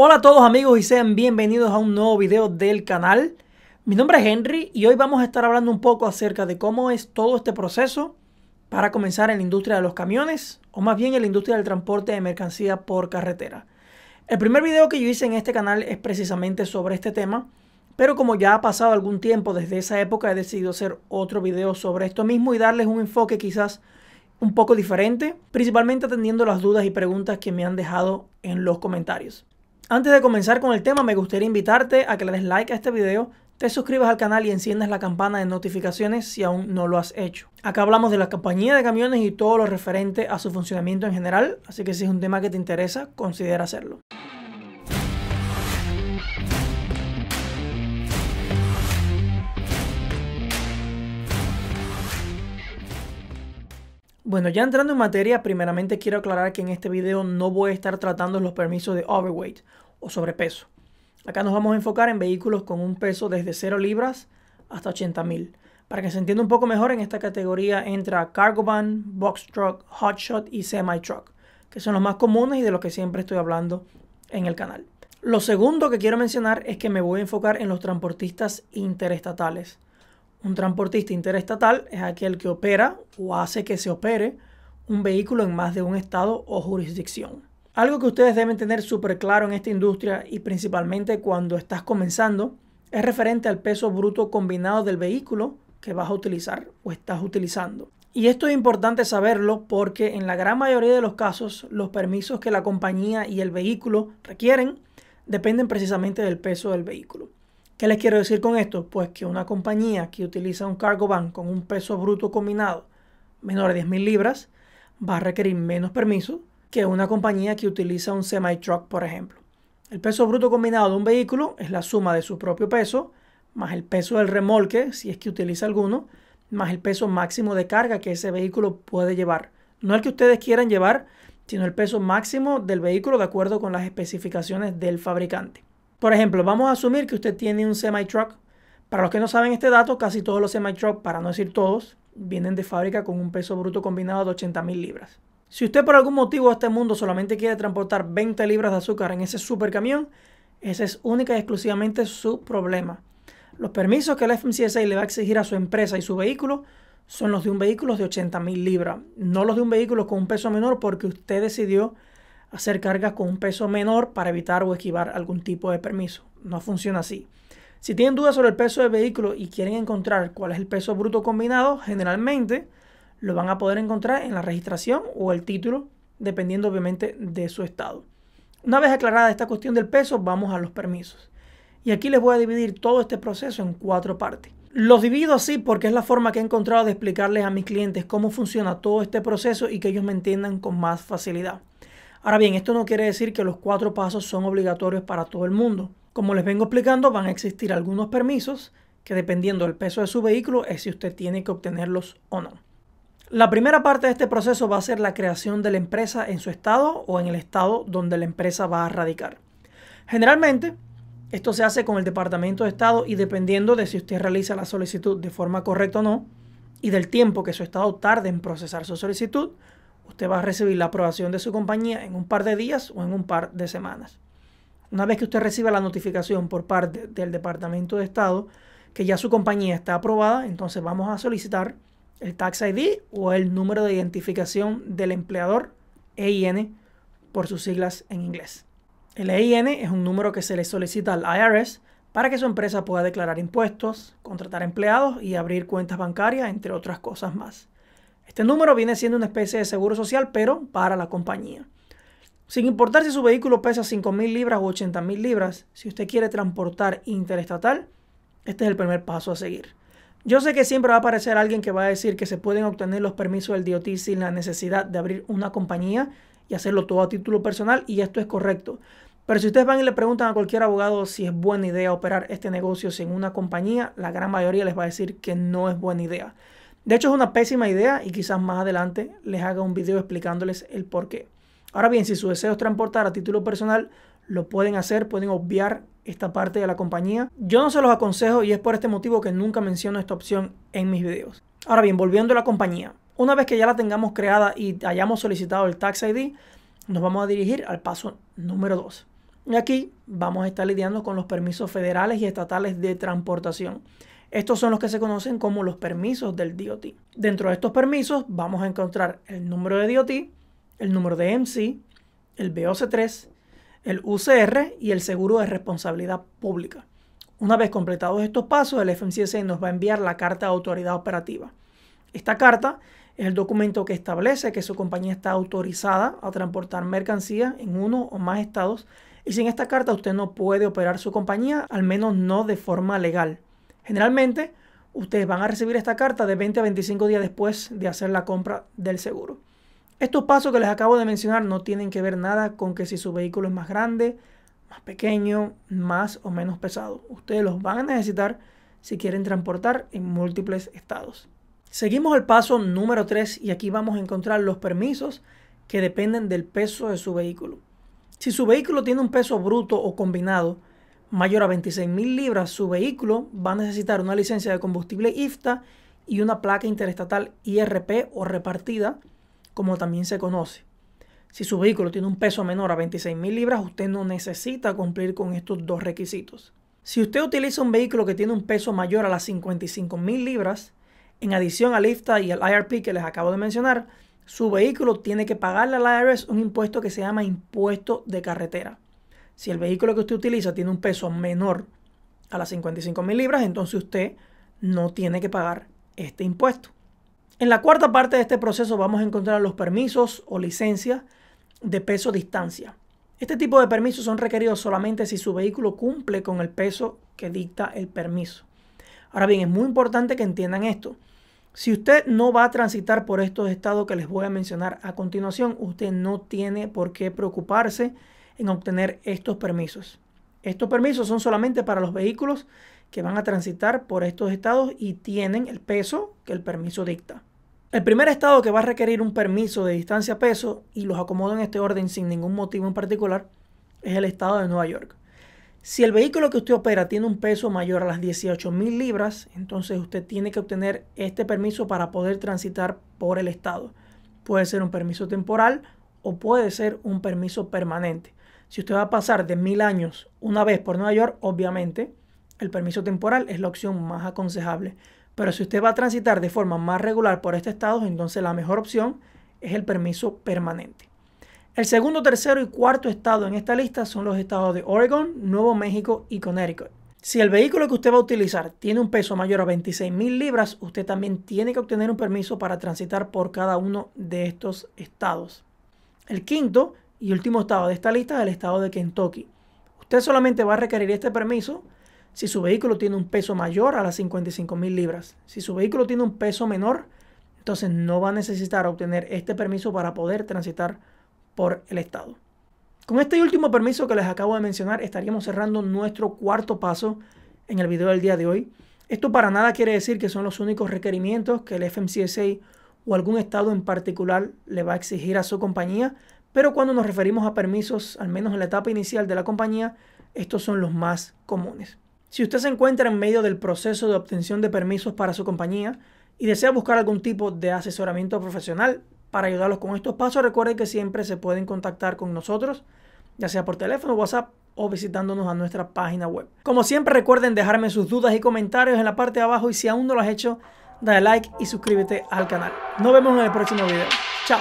Hola a todos amigos y sean bienvenidos a un nuevo video del canal. Mi nombre es Henry y hoy vamos a estar hablando un poco acerca de cómo es todo este proceso para comenzar en la industria de los camiones o más bien en la industria del transporte de mercancía por carretera. El primer video que yo hice en este canal es precisamente sobre este tema, pero como ya ha pasado algún tiempo desde esa época he decidido hacer otro video sobre esto mismo y darles un enfoque quizás un poco diferente, principalmente atendiendo las dudas y preguntas que me han dejado en los comentarios. Antes de comenzar con el tema, me gustaría invitarte a que le des like a este video, te suscribas al canal y enciendas la campana de notificaciones si aún no lo has hecho. Acá hablamos de la compañía de camiones y todo lo referente a su funcionamiento en general, así que si es un tema que te interesa, considera hacerlo. Bueno, ya entrando en materia, primeramente quiero aclarar que en este video no voy a estar tratando los permisos de overweight o sobrepeso. Acá nos vamos a enfocar en vehículos con un peso desde 0 libras hasta 80 mil. Para que se entienda un poco mejor, en esta categoría entra cargo van, box truck, hot shot y semi truck, que son los más comunes y de los que siempre estoy hablando en el canal. Lo segundo que quiero mencionar es que me voy a enfocar en los transportistas interestatales. Un transportista interestatal es aquel que opera o hace que se opere un vehículo en más de un estado o jurisdicción. Algo que ustedes deben tener súper claro en esta industria y principalmente cuando estás comenzando es referente al peso bruto combinado del vehículo que vas a utilizar o estás utilizando. Y esto es importante saberlo porque en la gran mayoría de los casos los permisos que la compañía y el vehículo requieren dependen precisamente del peso del vehículo. ¿Qué les quiero decir con esto? Pues que una compañía que utiliza un cargo van con un peso bruto combinado menor de 10.000 libras va a requerir menos permiso que una compañía que utiliza un semi-truck, por ejemplo. El peso bruto combinado de un vehículo es la suma de su propio peso más el peso del remolque, si es que utiliza alguno, más el peso máximo de carga que ese vehículo puede llevar. No el que ustedes quieran llevar, sino el peso máximo del vehículo de acuerdo con las especificaciones del fabricante. Por ejemplo, vamos a asumir que usted tiene un semi-truck. Para los que no saben este dato, casi todos los semi-truck, para no decir todos, vienen de fábrica con un peso bruto combinado de 80 mil libras. Si usted por algún motivo de este mundo solamente quiere transportar 20 libras de azúcar en ese super camión, ese es única y exclusivamente su problema. Los permisos que la FMCSA le va a exigir a su empresa y su vehículo son los de un vehículo de 80 mil libras, no los de un vehículo con un peso menor porque usted decidió hacer cargas con un peso menor para evitar o esquivar algún tipo de permiso. No funciona así. Si tienen dudas sobre el peso del vehículo y quieren encontrar cuál es el peso bruto combinado, generalmente lo van a poder encontrar en la registración o el título, dependiendo obviamente de su estado. Una vez aclarada esta cuestión del peso, vamos a los permisos. Y aquí les voy a dividir todo este proceso en cuatro partes. Los divido así porque es la forma que he encontrado de explicarles a mis clientes cómo funciona todo este proceso y que ellos me entiendan con más facilidad. Ahora bien, esto no quiere decir que los cuatro pasos son obligatorios para todo el mundo. Como les vengo explicando, van a existir algunos permisos que dependiendo del peso de su vehículo es si usted tiene que obtenerlos o no. La primera parte de este proceso va a ser la creación de la empresa en su estado o en el estado donde la empresa va a radicar. Generalmente, esto se hace con el Departamento de Estado y dependiendo de si usted realiza la solicitud de forma correcta o no y del tiempo que su estado tarde en procesar su solicitud, usted va a recibir la aprobación de su compañía en un par de días o en un par de semanas. Una vez que usted reciba la notificación por parte del Departamento de Estado que ya su compañía está aprobada, entonces vamos a solicitar el Tax ID o el número de identificación del empleador EIN por sus siglas en inglés. El EIN es un número que se le solicita al IRS para que su empresa pueda declarar impuestos, contratar empleados y abrir cuentas bancarias, entre otras cosas más. Este número viene siendo una especie de seguro social, pero para la compañía. Sin importar si su vehículo pesa 5.000 libras o 80.000 libras, si usted quiere transportar interestatal, este es el primer paso a seguir. Yo sé que siempre va a aparecer alguien que va a decir que se pueden obtener los permisos del DOT sin la necesidad de abrir una compañía y hacerlo todo a título personal, y esto es correcto. Pero si ustedes van y le preguntan a cualquier abogado si es buena idea operar este negocio sin una compañía, la gran mayoría les va a decir que no es buena idea. De hecho, es una pésima idea y quizás más adelante les haga un video explicándoles el por qué. Ahora bien, si su deseo es transportar a título personal, lo pueden hacer, pueden obviar esta parte de la compañía. Yo no se los aconsejo y es por este motivo que nunca menciono esta opción en mis videos. Ahora bien, volviendo a la compañía. Una vez que ya la tengamos creada y hayamos solicitado el Tax ID, nos vamos a dirigir al paso número 2. Y aquí vamos a estar lidiando con los permisos federales y estatales de transportación. Estos son los que se conocen como los permisos del DOT. Dentro de estos permisos vamos a encontrar el número de DOT, el número de MC, el BOC3, el UCR y el seguro de responsabilidad pública. Una vez completados estos pasos, el FMCSA nos va a enviar la carta de autoridad operativa. Esta carta es el documento que establece que su compañía está autorizada a transportar mercancías en uno o más estados y sin esta carta usted no puede operar su compañía, al menos no de forma legal. Generalmente, ustedes van a recibir esta carta de 20 a 25 días después de hacer la compra del seguro. Estos pasos que les acabo de mencionar no tienen que ver nada con que si su vehículo es más grande, más pequeño, más o menos pesado. Ustedes los van a necesitar si quieren transportar en múltiples estados. Seguimos el paso número 3 y aquí vamos a encontrar los permisos que dependen del peso de su vehículo. Si su vehículo tiene un peso bruto o combinado mayor a 26.000 libras, su vehículo va a necesitar una licencia de combustible IFTA y una placa interestatal IRP o repartida, como también se conoce. Si su vehículo tiene un peso menor a 26.000 libras, usted no necesita cumplir con estos dos requisitos. Si usted utiliza un vehículo que tiene un peso mayor a las 55.000 libras, en adición al IFTA y al IRP que les acabo de mencionar, su vehículo tiene que pagarle al IRS un impuesto que se llama impuesto de carretera. Si el vehículo que usted utiliza tiene un peso menor a las 55 mil libras, entonces usted no tiene que pagar este impuesto. En la cuarta parte de este proceso vamos a encontrar los permisos o licencias de peso distancia. Este tipo de permisos son requeridos solamente si su vehículo cumple con el peso que dicta el permiso. Ahora bien, es muy importante que entiendan esto. Si usted no va a transitar por estos estados que les voy a mencionar a continuación, usted no tiene por qué preocuparse en obtener estos permisos. Estos permisos son solamente para los vehículos que van a transitar por estos estados y tienen el peso que el permiso dicta. El primer estado que va a requerir un permiso de distancia peso, y los acomodo en este orden sin ningún motivo en particular, es el estado de Nueva York. Si el vehículo que usted opera tiene un peso mayor a las 18,000 libras, entonces usted tiene que obtener este permiso para poder transitar por el estado. Puede ser un permiso temporal o puede ser un permiso permanente. Si usted va a pasar de mil años una vez por Nueva York, obviamente el permiso temporal es la opción más aconsejable. Pero si usted va a transitar de forma más regular por este estado, entonces la mejor opción es el permiso permanente. El segundo, tercero y cuarto estado en esta lista son los estados de Oregon, Nuevo México y Connecticut. Si el vehículo que usted va a utilizar tiene un peso mayor a 26.000 libras, usted también tiene que obtener un permiso para transitar por cada uno de estos estados. El quinto y último estado de esta lista es el estado de Kentucky. Usted solamente va a requerir este permiso si su vehículo tiene un peso mayor a las 55 mil libras. Si su vehículo tiene un peso menor, entonces no va a necesitar obtener este permiso para poder transitar por el estado. Con este último permiso que les acabo de mencionar, estaríamos cerrando nuestro cuarto paso en el video del día de hoy. Esto para nada quiere decir que son los únicos requerimientos que el FMCSA o algún estado en particular le va a exigir a su compañía pero cuando nos referimos a permisos, al menos en la etapa inicial de la compañía, estos son los más comunes. Si usted se encuentra en medio del proceso de obtención de permisos para su compañía y desea buscar algún tipo de asesoramiento profesional para ayudarlos con estos pasos, recuerde que siempre se pueden contactar con nosotros, ya sea por teléfono, WhatsApp o visitándonos a nuestra página web. Como siempre, recuerden dejarme sus dudas y comentarios en la parte de abajo y si aún no lo has hecho, dale like y suscríbete al canal. Nos vemos en el próximo video. Chao.